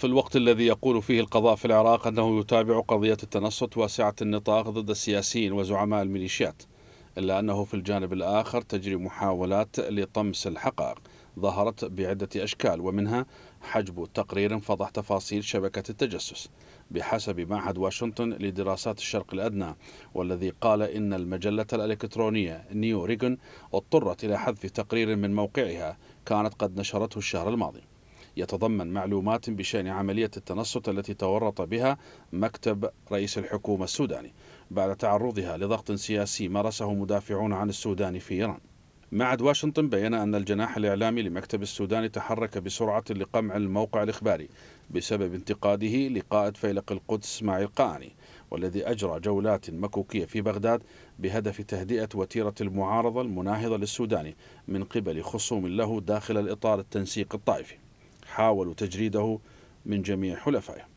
في الوقت الذي يقول فيه القضاء في العراق أنه يتابع قضية التنصت واسعة النطاق ضد السياسيين وزعماء الميليشيات إلا أنه في الجانب الآخر تجري محاولات لطمس الحقائق ظهرت بعدة أشكال ومنها حجب تقرير فضح تفاصيل شبكة التجسس بحسب معهد واشنطن لدراسات الشرق الأدنى والذي قال إن المجلة الإلكترونية نيو ريغن اضطرت إلى حذف تقرير من موقعها كانت قد نشرته الشهر الماضي يتضمن معلومات بشأن عملية التنصت التي تورط بها مكتب رئيس الحكومة السوداني بعد تعرضها لضغط سياسي مارسه مدافعون عن السودان في إيران معد واشنطن بين أن الجناح الإعلامي لمكتب السوداني تحرك بسرعة لقمع الموقع الإخباري بسبب انتقاده لقائد فيلق القدس مع القاني والذي أجرى جولات مكوكية في بغداد بهدف تهدئة وتيرة المعارضة المناهضة للسوداني من قبل خصوم له داخل الإطار التنسيق الطائفي حاولوا تجريده من جميع حلفائه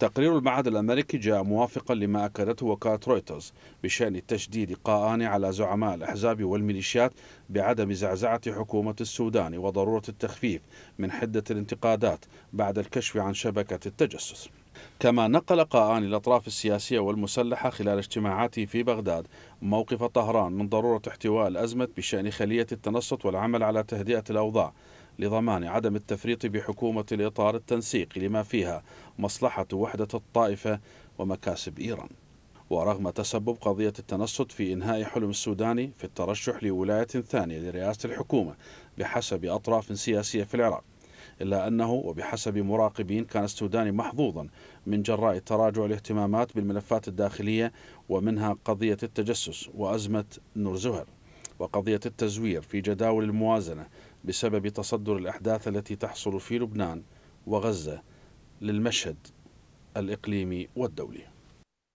تقرير المعهد الأمريكي جاء موافقا لما أكدته وكالة رويترز بشأن تشديد قاءان على زعماء الأحزاب والميليشيات بعدم زعزعة حكومة السودان وضرورة التخفيف من حدة الانتقادات بعد الكشف عن شبكة التجسس كما نقل قاءان الأطراف السياسية والمسلحة خلال اجتماعاته في بغداد موقف طهران من ضرورة احتواء الأزمة بشأن خلية التنصت والعمل على تهدئة الأوضاع لضمان عدم التفريط بحكومة الإطار التنسيق لما فيها مصلحة وحدة الطائفة ومكاسب إيران ورغم تسبب قضية التنصت في إنهاء حلم السوداني في الترشح لولاية ثانية لرئاسة الحكومة بحسب أطراف سياسية في العراق إلا أنه وبحسب مراقبين كان السوداني محظوظا من جراء تراجع الاهتمامات بالملفات الداخلية ومنها قضية التجسس وأزمة نور زهر وقضية التزوير في جداول الموازنة بسبب تصدر الأحداث التي تحصل في لبنان وغزة للمشهد الإقليمي والدولي